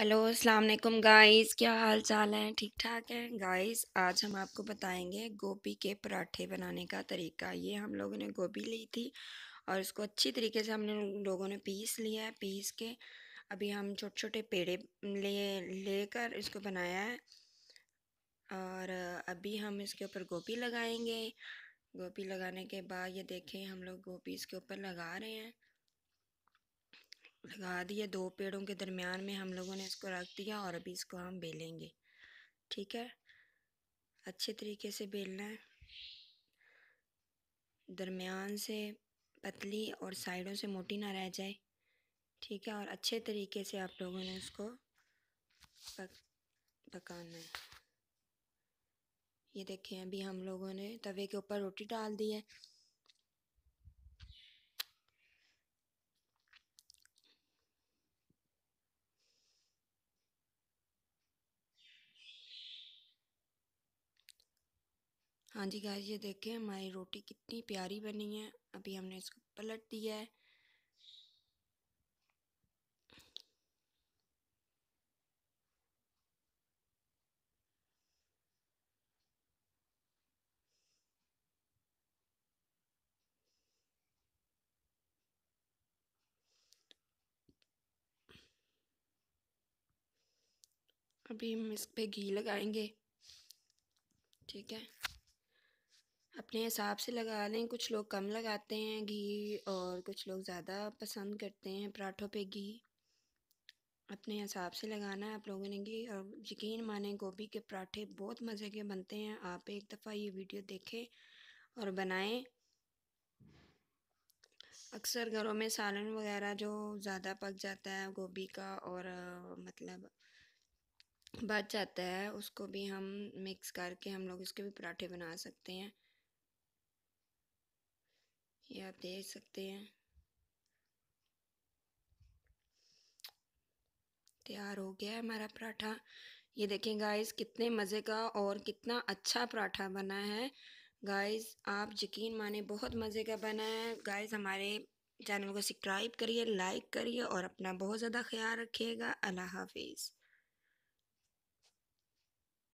hello अस्सलाम वालेकुम guys क्या हाल चाल है ठीक ठाक है गाइस आज हम आपको बताएंगे गोभी के पराठे बनाने का तरीका ये हम लोगों ने गोभी ली थी और इसको अच्छी तरीके से हमने लोगों ने पीस लिया है पीस के अभी हम छोटे छोटे पेड़े ले लेकर इसको बनाया है और अभी हम इसके ऊपर गोभी लगाएंगे गोभी लगाने के बाद ये देखें हम लोग गोभी इसके ऊपर लगा रहे हैं लगा दिया दो पेड़ों के दरमियान में हम लोगों ने इसको रख दिया और अभी इसको हम बेलेंगे ठीक है अच्छे तरीके से बेलना है दरमियान से पतली और साइडों से मोटी ना रह जाए ठीक है और अच्छे तरीके से आप लोगों ने उसको पक पकाना है ये देखें अभी हम लोगों ने तवे के ऊपर रोटी डाल दी है हाँ जी गाय ये देखें हमारी रोटी कितनी प्यारी बनी है अभी हमने इसको पलट दिया है अभी हम इस पे घी लगाएंगे ठीक है अपने हिसाब से लगा लें कुछ लोग कम लगाते हैं घी और कुछ लोग ज़्यादा पसंद करते हैं पराठों पे घी अपने हिसाब से लगाना है आप लोगों ने घी और यकीन माने गोभी के पराठे बहुत मज़े के बनते हैं आप एक दफ़ा ये वीडियो देखें और बनाएं अक्सर घरों में सालन वगैरह जो ज़्यादा पक जाता है गोभी का और मतलब बच जाता है उसको भी हम मिक्स करके हम लोग इसके भी पराठे बना सकते हैं ये आप देख सकते हैं तैयार हो गया है हमारा पराठा ये देखें गाइस कितने मज़े का और कितना अच्छा पराठा बना है गाइस आप यकीन माने बहुत मज़े का बना है गाइस हमारे चैनल को सब्सक्राइब करिए लाइक करिए और अपना बहुत ज़्यादा ख्याल रखिएगा अल्लाह हाफिज़